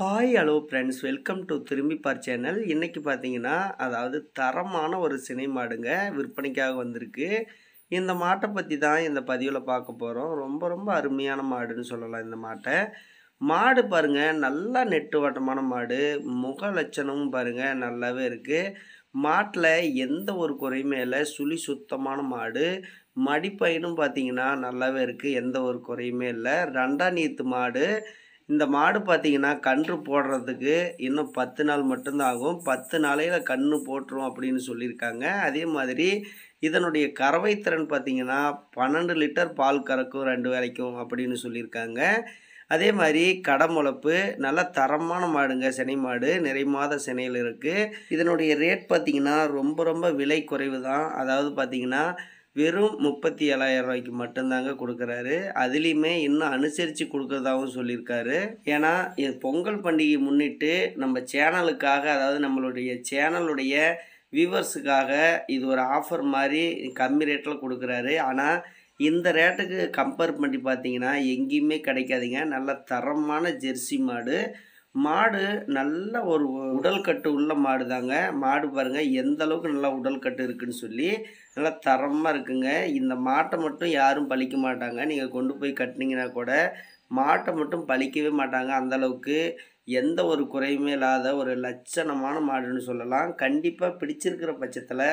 hi hello friends welcome to திரும்பிப்பார் channel இன்றைக்கி பார்த்தீங்கன்னா அதாவது தரமான ஒரு சினை மாடுங்க விற்பனைக்காக வந்திருக்கு இந்த மாட்டை பற்றி தான் இந்த பதிவில் பார்க்க போகிறோம் ரொம்ப ரொம்ப அருமையான மாடுன்னு சொல்லலாம் இந்த மாட்டை மாடு பாருங்கள் நல்லா நெட்டு வட்டமான மாடு முக லட்சணமும் பாருங்கள் நல்லாவே இருக்குது மாட்டில் எந்த ஒரு குறையுமே இல்லை சுழி சுத்தமான மாடு மடிப்பயனும் பார்த்தீங்கன்னா நல்லாவே இருக்குது எந்த ஒரு குறையுமே இல்லை ரெண்டாம் நீத்து மாடு இந்த மாடு பார்த்தீங்கன்னா கன்று போடுறதுக்கு இன்னும் பத்து நாள் மட்டும்தான் ஆகும் பத்து நாளையில் கன்று போட்டுரும் அப்படின்னு சொல்லியிருக்காங்க அதே மாதிரி இதனுடைய கறவை திறன் பார்த்திங்கன்னா பன்னெண்டு லிட்டர் பால் கறக்கும் ரெண்டு வேலைக்கும் அப்படின்னு சொல்லியிருக்காங்க அதே மாதிரி கடமுளப்பு நல்ல தரமான மாடுங்க சினை மாடு நிறை மாத சினையில் இருக்குது இதனுடைய ரேட் பார்த்திங்கன்னா ரொம்ப ரொம்ப விலை குறைவு தான் அதாவது பார்த்திங்கன்னா வெறும் முப்பத்தி ஏழாயிரம் ரூபாய்க்கு மட்டும்தாங்க கொடுக்குறாரு அதுலேயுமே இன்னும் அனுசரித்து கொடுக்குறதாகவும் சொல்லியிருக்காரு ஏன்னா பொங்கல் பண்டிகை முன்னிட்டு நம்ம சேனலுக்காக அதாவது நம்மளுடைய சேனலுடைய வியூவர்ஸுக்காக இது ஒரு ஆஃபர் மாதிரி கம்மி ரேட்டில் கொடுக்குறாரு ஆனால் இந்த ரேட்டுக்கு கம்பேர் பண்ணி பார்த்தீங்கன்னா எங்கேயுமே கிடைக்காதுங்க நல்ல தரமான ஜெர்சி மாடு மாடு நல்ல ஒரு உடல் கட்டு உள்ள மாடு தாங்க மாடு பாருங்கள் எந்த அளவுக்கு நல்லா உடல் கட்டு இருக்குன்னு சொல்லி நல்லா தரமாக இருக்குங்க இந்த மாட்டை மட்டும் யாரும் பழிக்க மாட்டாங்க நீங்கள் கொண்டு போய் கட்டினீங்கன்னா கூட மாட்டை மட்டும் பழிக்கவே மாட்டாங்க அந்தளவுக்கு எந்த ஒரு குறையுமே இல்லாத ஒரு லட்சணமான மாடுன்னு சொல்லலாம் கண்டிப்பாக பிடிச்சிருக்கிற பட்சத்தில்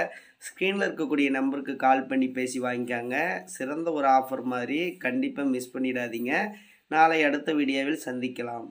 ஸ்க்ரீனில் இருக்கக்கூடிய நம்பருக்கு கால் பண்ணி பேசி வாங்கிக்காங்க சிறந்த ஒரு ஆஃபர் மாதிரி கண்டிப்பாக மிஸ் பண்ணிடாதீங்க நாளை அடுத்த வீடியோவில் சந்திக்கலாம்